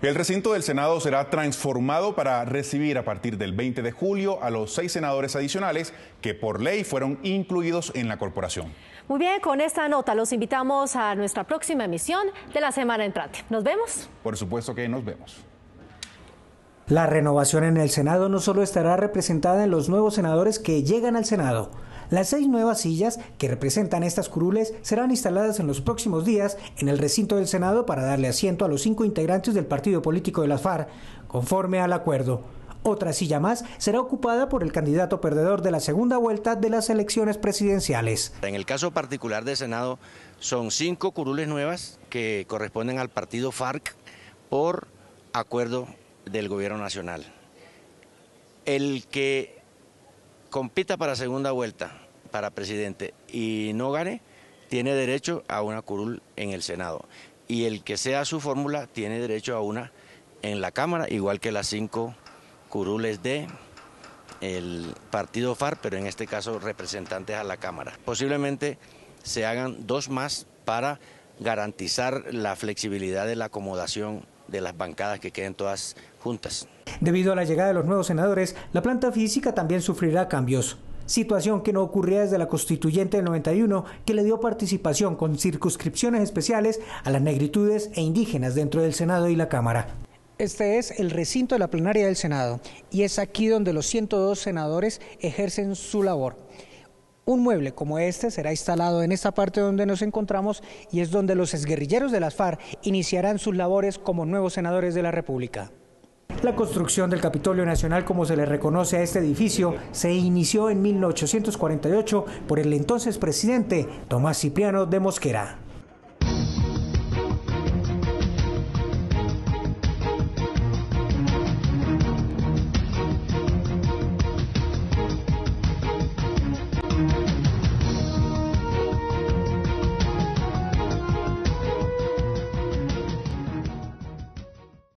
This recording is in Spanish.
El recinto del Senado será transformado para recibir a partir del 20 de julio a los seis senadores adicionales que por ley fueron incluidos en la corporación. Muy bien, con esta nota los invitamos a nuestra próxima emisión de la semana entrante. ¿Nos vemos? Por supuesto que nos vemos. La renovación en el Senado no solo estará representada en los nuevos senadores que llegan al Senado, las seis nuevas sillas que representan estas curules serán instaladas en los próximos días en el recinto del Senado para darle asiento a los cinco integrantes del partido político de las FARC, conforme al acuerdo. Otra silla más será ocupada por el candidato perdedor de la segunda vuelta de las elecciones presidenciales. En el caso particular del Senado, son cinco curules nuevas que corresponden al partido FARC por acuerdo del Gobierno Nacional. El que compita para segunda vuelta, para presidente, y no gane, tiene derecho a una curul en el Senado. Y el que sea su fórmula tiene derecho a una en la Cámara, igual que las cinco curules de el partido FAR, pero en este caso representantes a la Cámara. Posiblemente se hagan dos más para garantizar la flexibilidad de la acomodación de las bancadas que queden todas juntas. Debido a la llegada de los nuevos senadores, la planta física también sufrirá cambios situación que no ocurría desde la constituyente del 91, que le dio participación con circunscripciones especiales a las negritudes e indígenas dentro del Senado y la Cámara. Este es el recinto de la plenaria del Senado y es aquí donde los 102 senadores ejercen su labor. Un mueble como este será instalado en esta parte donde nos encontramos y es donde los exguerrilleros de las FARC iniciarán sus labores como nuevos senadores de la República. La construcción del Capitolio Nacional, como se le reconoce a este edificio, se inició en 1848 por el entonces presidente Tomás Cipriano de Mosquera.